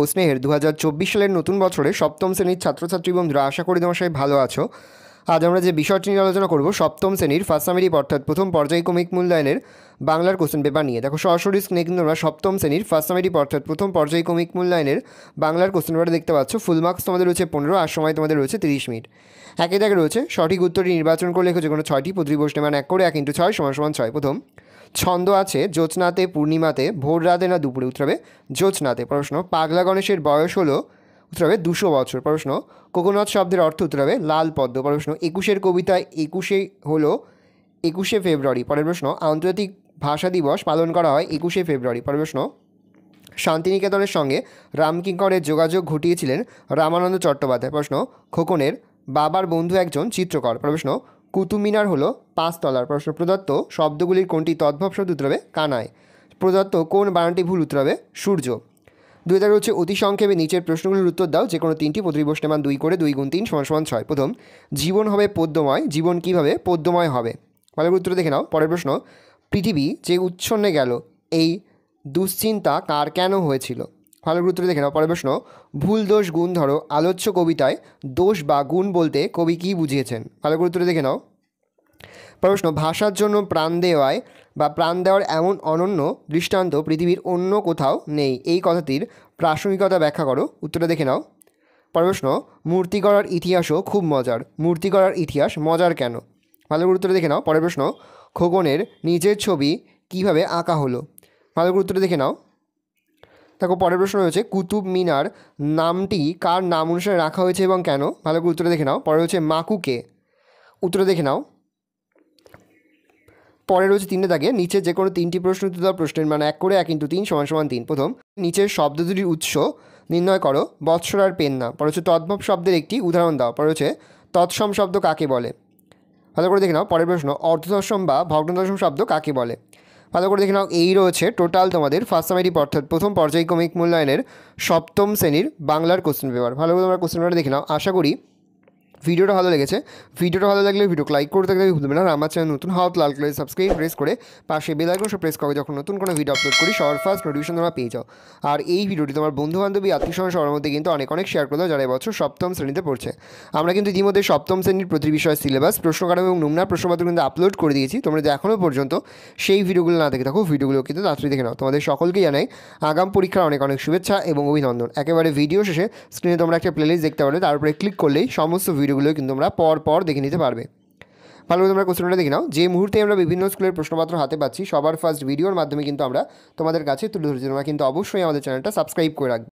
ও স্নেহের দু সালের নতুন বছরে সপ্তম শ্রেণীর ছাত্রছাত্রী বন্ধুরা আশা করি তোমার ভালো আছো আজ আমরা যে বিষয়টি নিয়ে আলোচনা করব সপ্তম শ্রেণীর ফার্স্ট সামেরি অর্থাৎ প্রথম কমিক মূল্যায়নের বাংলার কোশ্চেন পেপার নিয়ে দেখো সরাসরি স্নেক তোমরা সপ্তম শ্রেণীর ফার্স্ট সামেরি অর্থাৎ প্রথম কমিক মূল্যায়নের বাংলার কোশ্চেন পেপার দেখতে পাচ্ছ ফুল মার্কস তোমাদের রয়েছে পনেরো আর সময় তোমাদের রয়েছে তিরিশ মিনিট একই দেখে রয়েছে সঠিক উত্তরটি নির্বাচন করে লেখো যে কোনো ছয়টি প্রতি প্রশ্নে মানে এক করে এক ইন্টু ছয় সমান সমান ছয় প্রথম ছন্দ আছে জ্যোৎস্নাতে পূর্ণিমাতে ভোর রাতে না দুপুরে উত্তর হবে জ্যোৎস্নাতে প্রশ্ন পাগলা গণেশের বয়স হলো উত্তর হবে দুশো বছর প্রশ্ন কোকোনাথ শব্দের অর্থ উত্তর হবে লাল পদ্ম প্রশ্ন একুশের কবিতায় একুশে হলো একুশে ফেব্রুয়ারি পরের প্রশ্ন আন্তর্জাতিক ভাষা দিবস পালন করা হয় একুশে ফেব্রুয়ারি পরের প্রশ্ন শান্তিনিকেতনের সঙ্গে রামকিঙ্করের যোগাযোগ ঘটিয়েছিলেন রামানন্দ চট্টোপাধ্যায় প্রশ্ন খোকনের বাবার বন্ধু একজন চিত্রকর প্রশ্ন কুতুমিনার হলো পাঁচতলার প্রশ্ন প্রদত্ত শব্দগুলির কোনটি তদ্ভব শব্দ উত্তর হবে কানায় প্রদত্ত কোন বানানটি ভুল উত্তর হবে সূর্য দুই দাগ হচ্ছে অতি সংক্ষেপে নিচের প্রশ্নগুলোর উত্তর দাও যে কোনো তিনটি প্রতি প্রশ্নে মান দুই করে দুই গুণ তিন সমান সমান ছয় প্রথম জীবন হবে পদ্মময় জীবন কিভাবে পদ্মময় হবে ভালো উত্তর দেখে নাও পরের প্রশ্ন পৃথিবী যে উচ্ছন্নে গেল এই দুশ্চিন্তা কার কেন হয়েছিল ভালো উত্তর দেখে নাও পরের প্রশ্ন ভুল দোষ গুণ ধরো আলোচ্য কবিতায় দোষ বা গুণ বলতে কবি কী বুঝিয়েছেন ভালো উত্তর দেখে নাও প্রশ্ন ভাষার জন্য প্রাণ দেওয়ায় বা প্রাণ দেওয়ার এমন অনন্য দৃষ্টান্ত পৃথিবীর অন্য কোথাও নেই এই কথাটির প্রাসঙ্গিকতা ব্যাখ্যা করো উত্তরটা দেখে নাও প্রশ্ন মূর্তি গড়ার ইতিহাসও খুব মজার মূর্তি গড়ার ইতিহাস মজার কেন ভালো করে উত্তরে দেখে নাও পরের প্রশ্ন খোগনের নিজের ছবি কিভাবে আঁকা হলো ভালো করে উত্তরে দেখে নাও দেখো পরের প্রশ্ন হয়েছে কুতুব মিনার নামটি কার নাম অনুসারে রাখা হয়েছে এবং কেন ভালো করে উত্তরে দেখে নাও পরে হচ্ছে মাকুকে উত্তরে দেখে নাও পরে রয়েছে তিনটে দাগে নিচে যে কোনো তিনটি প্রশ্ন উত্তর দেওয়া প্রশ্নের মানে এক করে এক ইন্টু তিন সমান সমান তিন প্রথম নিচের শব্দ দুটির উৎস নির্ণয় করো বৎসর আর পেন না পরে হচ্ছে তদ্ভব শব্দের একটি উদাহরণ দাও পরে হচ্ছে তৎসম শব্দ কাকে বলে ভালো করে দেখে নাও পরের প্রশ্ন অর্ধদশম বা ভগ্নদশম শব্দ কাকে বলে ভালো করে দেখে নাও এই রয়েছে টোটাল তোমাদের ফার্স্ট সামেটিভ অর্থাৎ প্রথম পর্যায়ক্রমিক মূল্যায়নের সপ্তম শ্রেণীর বাংলার কোশ্চেন পেপার ভালো করে তোমরা কোশ্চেন পেপার দেখে নাও আশা করি ভিডিওটা ভালো লেগেছে ভিডিওটা ভালো লাগলে ভিডিও লাইক করতে থাকলে ভুলবে না আর আমার চ্যানেল নতুন হাওয়া লাল কালার সাবস্ক্রাইব প্রেস করে পাশে বেল প্রেস করে যখন নতুন কোনো ভিডিও আপলোড করি সবার ফার্স্ট নোটিফিকেশন তোমরা পেয়ে যাও আর এই ভিডিওটি তোমার বন্ধু বান্ধবী আত্মীয় সবার মধ্যে কিন্তু অনেক অনেক শেয়ার করলো যারা এবছর সপ্তম শ্রেণীতে পড়ছে আমরা কিন্তু ইতিমধ্যে সপ্তম শ্রেণীর প্রতি বিষয়ে সিলেবাস প্রশ্নকার এবং নমুনা প্রশ্নপত্র কিন্তু আপলোড করে দিয়েছি তোমরা যদি এখনও পর্যন্ত সেই ভিডিওগুলো না দেখে থাকো ভিডিওগুলো কিন্তু তাড়াতাড়ি দেখে নাও তোমাদের সকলকে জানাই আগাম পরীক্ষার অনেক অনেক শুভেচ্ছা এবং অভিনন্দন একেবারে ভিডিও শেষে স্ক্রিনে তোমরা একটা প্লেলিস্ট দেখতে পারবে তার উপরে ক্লিক করলেই সমস্ত ভিডিও ভিডিওগুলো কিন্তু তোমরা পর পর দেখে নিতে পারবে ভালো তোমরা কোশ্চেনটা দেখে নাও যে মুহূর্তে আমরা বিভিন্ন স্কুলের প্রশ্নপত্র হাতে পাচ্ছি সবার ফার্স্ট ভিডিওর মাধ্যমে কিন্তু আমরা তোমাদের কাছে তুলে ধরছি তোমরা কিন্তু অবশ্যই আমাদের চ্যানেলটা সাবস্ক্রাইব করে রাখবে